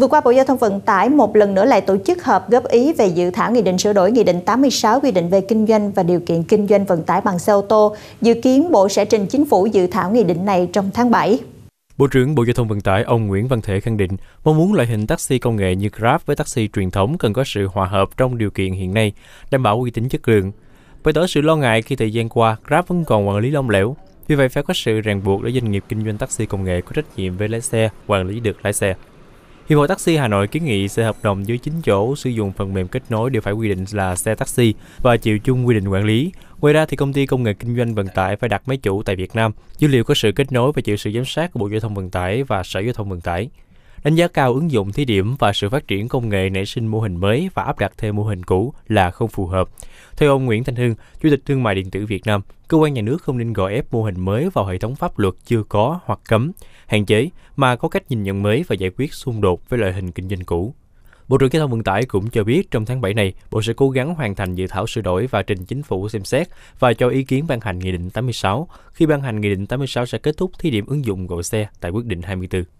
Vừa qua, Bộ Giao thông Vận tải một lần nữa lại tổ chức họp góp ý về dự thảo Nghị định sửa đổi Nghị định 86 quy định về kinh doanh và điều kiện kinh doanh vận tải bằng xe ô tô. Dự kiến Bộ sẽ trình chính phủ dự thảo nghị định này trong tháng 7. Bộ trưởng Bộ Giao thông Vận tải ông Nguyễn Văn Thể khẳng định mong muốn loại hình taxi công nghệ như Grab với taxi truyền thống cần có sự hòa hợp trong điều kiện hiện nay, đảm bảo uy tín chất lượng. Bày tỏ sự lo ngại khi thời gian qua Grab vẫn còn quản lý lỏng lẻo, vì vậy phải có sự ràng buộc để doanh nghiệp kinh doanh taxi công nghệ có trách nhiệm với lái xe, quản lý được lái xe. Hiệp hội taxi Hà Nội kiến nghị xe hợp đồng dưới 9 chỗ sử dụng phần mềm kết nối đều phải quy định là xe taxi và chịu chung quy định quản lý. Ngoài ra thì công ty công nghệ kinh doanh vận tải phải đặt máy chủ tại Việt Nam, dữ liệu có sự kết nối và chịu sự giám sát của Bộ Giao thông Vận tải và Sở Giao thông Vận tải. Đánh giá cao ứng dụng thí điểm và sự phát triển công nghệ nảy sinh mô hình mới và áp đặt thêm mô hình cũ là không phù hợp. Theo ông Nguyễn Thanh Hưng, Chủ tịch Thương mại Điện tử Việt Nam, cơ quan nhà nước không nên gò ép mô hình mới vào hệ thống pháp luật chưa có hoặc cấm, hạn chế, mà có cách nhìn nhận mới và giải quyết xung đột với loại hình kinh doanh cũ. Bộ trưởng Giao thông Vận tải cũng cho biết trong tháng 7 này, Bộ sẽ cố gắng hoàn thành dự thảo sửa đổi và trình chính phủ xem xét và cho ý kiến ban hành Nghị định 86. Khi ban hành Nghị định 86 sẽ kết thúc thí điểm ứng dụng gọi xe tại quyết định 24.